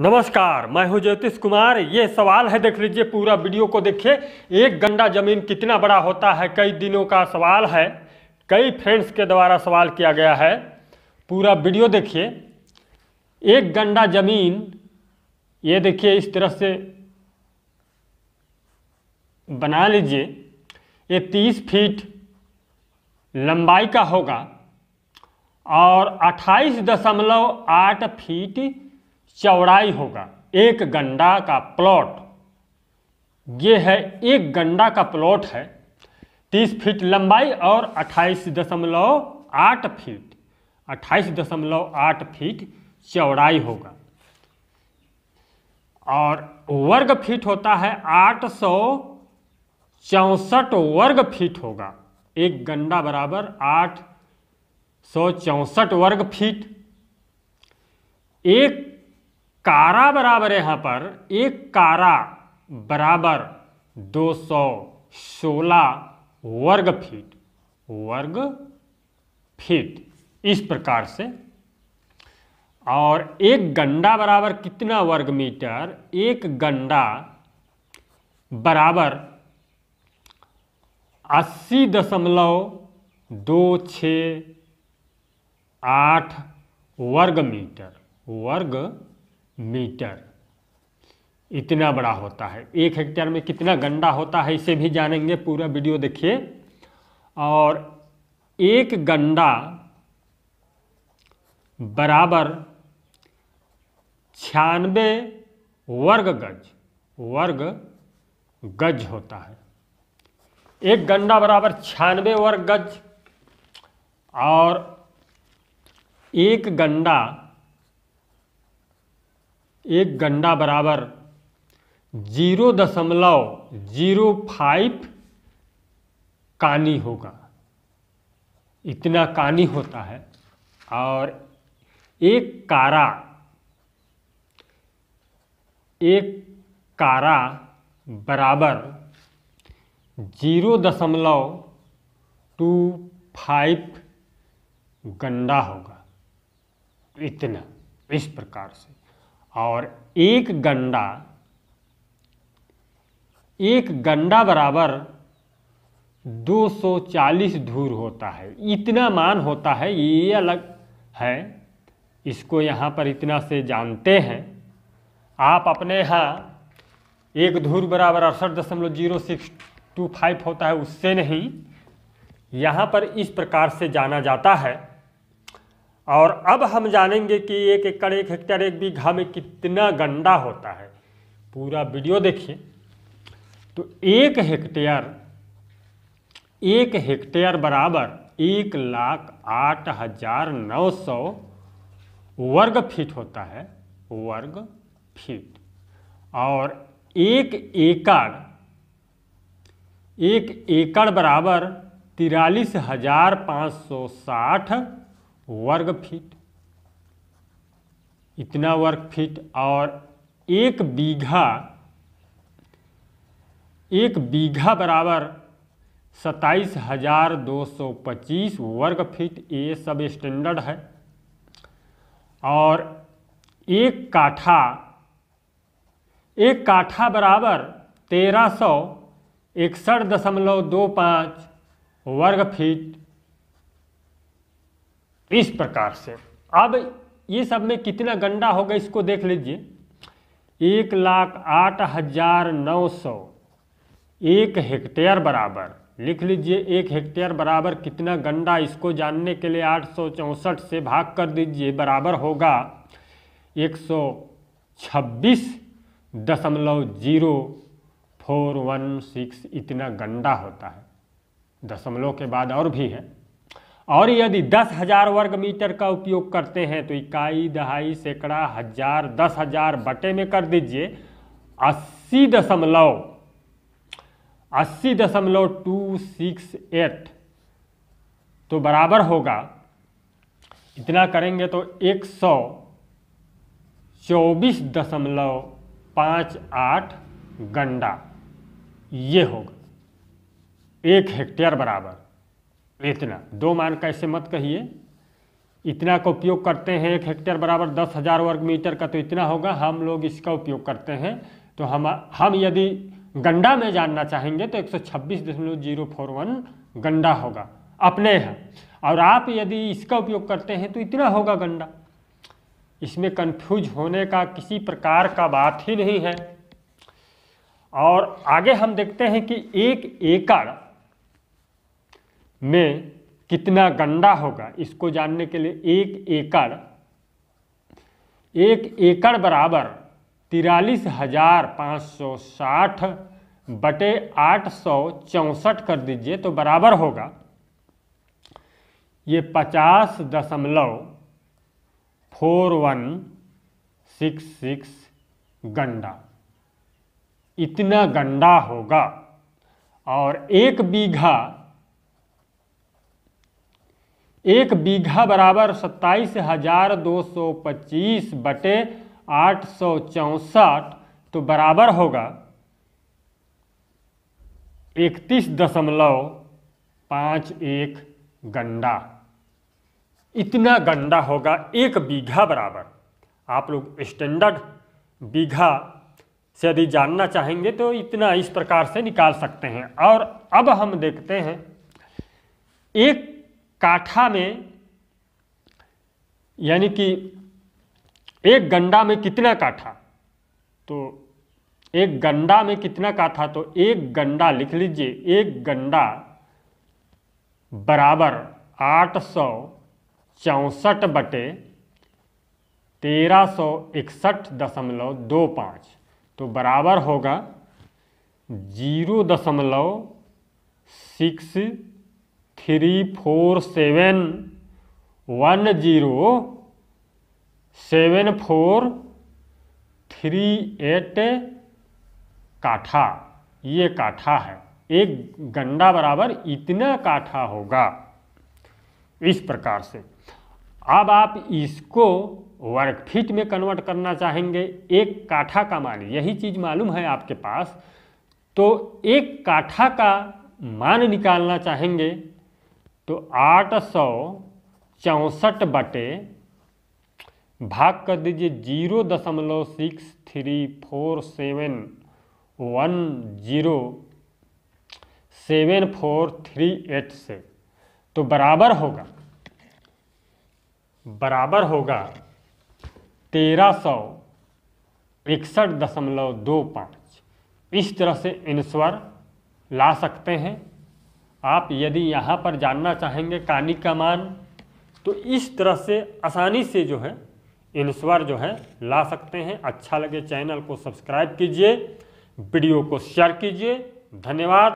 नमस्कार मैं हूं ज्योतिष कुमार ये सवाल है देख लीजिए पूरा वीडियो को देखिए एक गंडा जमीन कितना बड़ा होता है कई दिनों का सवाल है कई फ्रेंड्स के द्वारा सवाल किया गया है पूरा वीडियो देखिए एक गंडा जमीन ये देखिए इस तरह से बना लीजिए ये तीस फीट लंबाई का होगा और अट्ठाईस दशमलव आठ फीट चौड़ाई होगा एक गंडा का प्लॉट ये है एक गंडा का प्लॉट है 30 फीट लंबाई और 28.8 फीट 28.8 फीट चौड़ाई होगा और वर्ग फीट होता है आठ सौ चौंसठ वर्ग फीट होगा एक गंडा बराबर आठ सौ चौंसठ वर्ग फीट एक कारा बराबर यहाँ पर एक कारा बराबर 216 वर्ग फीट वर्ग फीट इस प्रकार से और एक गंडा बराबर कितना वर्ग मीटर एक गंडा बराबर अस्सी दशमलव दो छ आठ वर्ग मीटर वर्ग मीटर इतना बड़ा होता है एक हेक्टेयर में कितना गंडा होता है इसे भी जानेंगे पूरा वीडियो देखिए और एक गंडा बराबर छियानबे वर्ग गज वर्ग गज होता है एक गंडा बराबर छियानवे वर्ग गज और एक गंडा एक गंडा बराबर जीरो दशमलव जीरो फाइव कानी होगा इतना कानी होता है और एक कारा एक कारा बराबर जीरो दशमलव टू फाइव गंडा होगा तो इतना इस प्रकार से और एक गंडा एक गंडा बराबर 240 धूर होता है इतना मान होता है ये अलग है इसको यहाँ पर इतना से जानते हैं आप अपने यहाँ एक धूर बराबर अड़सठ दशमलव जीरो सिक्स टू फाइव होता है उससे नहीं यहाँ पर इस प्रकार से जाना जाता है और अब हम जानेंगे कि एक एकड़ एक हेक्टेयर एक बीघा में कितना गंडा होता है पूरा वीडियो देखिए तो एक हेक्टेयर एक हेक्टेयर बराबर एक लाख आठ हजार नौ सौ वर्ग फीट होता है वर्ग फीट और एक एकड़ एक एकड़ बराबर तिरालीस हजार पाँच सौ साठ वर्ग फीट इतना वर्ग फीट और एक बीघा एक बीघा बराबर सत्ताईस हजार दो सौ पच्चीस वर्ग फीट ये सब स्टैंडर्ड है और एक काठा एक काठा बराबर तेरह सौ इकसठ दशमलव दो पाँच वर्ग फीट इस प्रकार से अब ये सब में कितना गंडा होगा इसको देख लीजिए एक लाख आठ हजार नौ सौ एक हेक्टेयर बराबर लिख लीजिए एक हेक्टेयर बराबर कितना गंडा इसको जानने के लिए आठ सौ चौंसठ से भाग कर दीजिए बराबर होगा एक सौ छब्बीस दशमलव जीरो फोर वन सिक्स इतना गंडा होता है दशमलव के बाद और भी है और यदि दस हजार वर्ग मीटर का उपयोग करते हैं तो इकाई दहाई सैकड़ा हजार दस हजार बटे में कर दीजिए अस्सी दशमलव अस्सी दशमलव टू सिक्स एट तो बराबर होगा इतना करेंगे तो एक सौ चौबीस दशमलव पाँच आठ गंडा ये होगा एक हेक्टेयर बराबर इतना दो मान का ऐसे मत कहिए इतना का उपयोग करते हैं एक हेक्टेयर बराबर दस हज़ार वर्ग मीटर का तो इतना होगा हम लोग इसका उपयोग करते हैं तो हम हम यदि गंडा में जानना चाहेंगे तो एक गंडा होगा अपने यहाँ और आप यदि इसका उपयोग करते हैं तो इतना होगा गंडा इसमें कंफ्यूज होने का किसी प्रकार का बात ही नहीं है और आगे हम देखते हैं कि एक एकड़ में कितना गंडा होगा इसको जानने के लिए एक एकड़ एक एकड़ बराबर तिरालीस हजार पाँच सौ साठ बटे आठ सौ चौंसठ कर दीजिए तो बराबर होगा ये पचास दशमलव फोर वन सिक्स सिक्स गंडा इतना गंडा होगा और एक बीघा एक बीघा बराबर सत्ताईस हजार दो सौ पच्चीस बटे आठ सौ चौसठ तो बराबर होगा इकतीस दशमलव पाँच एक गंडा इतना गंडा होगा एक बीघा बराबर आप लोग स्टैंडर्ड बीघा से यदि जानना चाहेंगे तो इतना इस प्रकार से निकाल सकते हैं और अब हम देखते हैं एक काठा में यानी कि एक गंडा में कितना काठा तो एक गंडा में कितना काठा तो एक गंडा लिख लीजिए एक गंडा बराबर आठ सौ चौंसठ बटे तेरह सौ इकसठ दशमलव दो पाँच तो बराबर होगा जीरो दशमलव six three four seven one zero seven four three eight काठा ये काठा है एक गंडा बराबर इतना काठा होगा इस प्रकार से अब आप इसको वर्कफीट में कन्वर्ट करना चाहेंगे एक काठा का मान यही चीज़ मालूम है आपके पास तो एक काठा का मान निकालना चाहेंगे तो आठ सौ चौंसठ बटे भाग कर दीजिए जीरो दशमलव six three four seven one zero seven four three eight से तो बराबर होगा बराबर होगा तेरह सौ इकसठ दशमलव दो पाँच इस तरह से आंसर ला सकते हैं आप यदि यहाँ पर जानना चाहेंगे कानिक का मान तो इस तरह से आसानी से जो है एंसवर जो है ला सकते हैं अच्छा लगे चैनल को सब्सक्राइब कीजिए वीडियो को शेयर कीजिए धन्यवाद